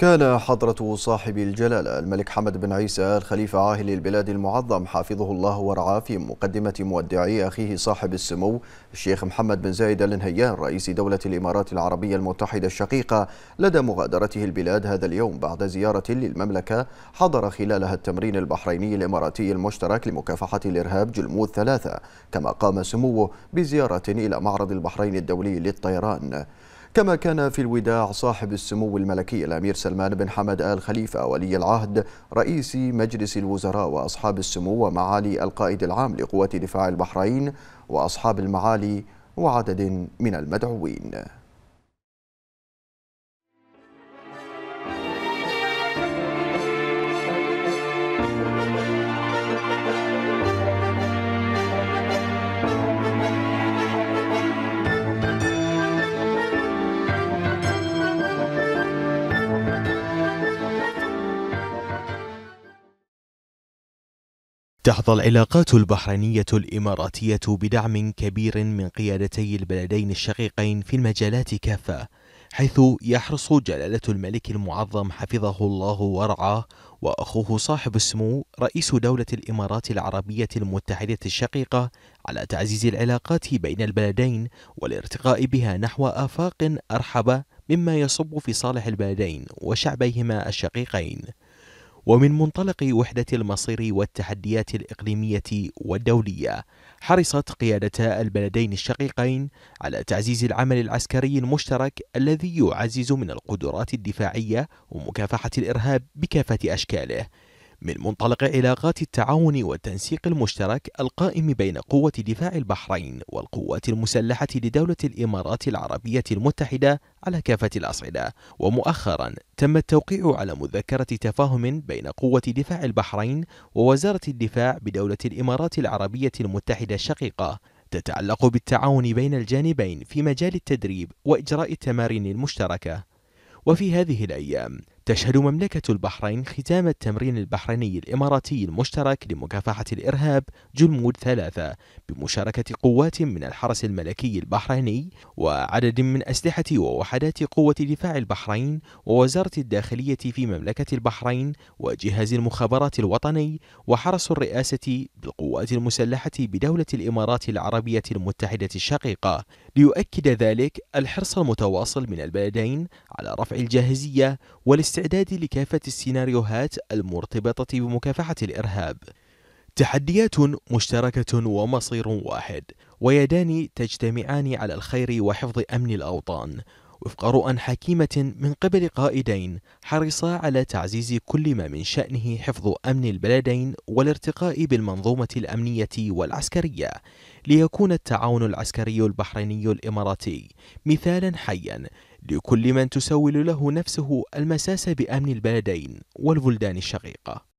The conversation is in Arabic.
كان حضرة صاحب الجلالة الملك حمد بن عيسى الخليفة عاهل البلاد المعظم حافظه الله ورعاه في مقدمة مودعي أخيه صاحب السمو الشيخ محمد بن زايد آل نهيان رئيس دولة الإمارات العربية المتحدة الشقيقة لدى مغادرته البلاد هذا اليوم بعد زيارة للمملكة حضر خلالها التمرين البحريني الإماراتي المشترك لمكافحة الإرهاب جلمود ثلاثة كما قام سموه بزيارة إلى معرض البحرين الدولي للطيران كما كان في الوداع صاحب السمو الملكي الأمير سلمان بن حمد آل خليفة ولي العهد رئيس مجلس الوزراء وأصحاب السمو ومعالي القائد العام لقوات دفاع البحرين وأصحاب المعالي وعدد من المدعوين تحظى العلاقات البحرينية الإماراتية بدعم كبير من قيادتي البلدين الشقيقين في المجالات كافة حيث يحرص جلالة الملك المعظم حفظه الله ورعاه وأخوه صاحب السمو رئيس دولة الإمارات العربية المتحدة الشقيقة على تعزيز العلاقات بين البلدين والارتقاء بها نحو آفاق أرحب مما يصب في صالح البلدين وشعبيهما الشقيقين ومن منطلق وحدة المصير والتحديات الإقليمية والدولية حرصت قيادتا البلدين الشقيقين على تعزيز العمل العسكري المشترك الذي يعزز من القدرات الدفاعية ومكافحة الإرهاب بكافة أشكاله من منطلق علاقات التعاون والتنسيق المشترك القائم بين قوة دفاع البحرين والقوات المسلحة لدولة الإمارات العربية المتحدة على كافة الأصعدة ومؤخرا تم التوقيع على مذكرة تفاهم بين قوة دفاع البحرين ووزارة الدفاع بدولة الإمارات العربية المتحدة الشقيقة تتعلق بالتعاون بين الجانبين في مجال التدريب وإجراء التمارين المشتركة وفي هذه الأيام تشهد مملكة البحرين ختام التمرين البحريني الإماراتي المشترك لمكافحة الإرهاب جلمود ثلاثة بمشاركة قوات من الحرس الملكي البحريني وعدد من أسلحة ووحدات قوة دفاع البحرين ووزارة الداخلية في مملكة البحرين وجهاز المخابرات الوطني وحرس الرئاسة بالقوات المسلحة بدولة الإمارات العربية المتحدة الشقيقة ليؤكد ذلك الحرص المتواصل من البلدين على رفع الجاهزية والاستعداد الاستعداد لكافة السيناريوهات المرتبطة بمكافحة الإرهاب تحديات مشتركة ومصير واحد ويدان تجتمعان على الخير وحفظ أمن الأوطان وفق رؤى حكيمة من قبل قائدين حرصا على تعزيز كل ما من شأنه حفظ أمن البلدين والارتقاء بالمنظومة الأمنية والعسكرية ليكون التعاون العسكري البحريني الإماراتي مثالا حيا لكل من تسول له نفسه المساس بأمن البلدين والبلدان الشقيقة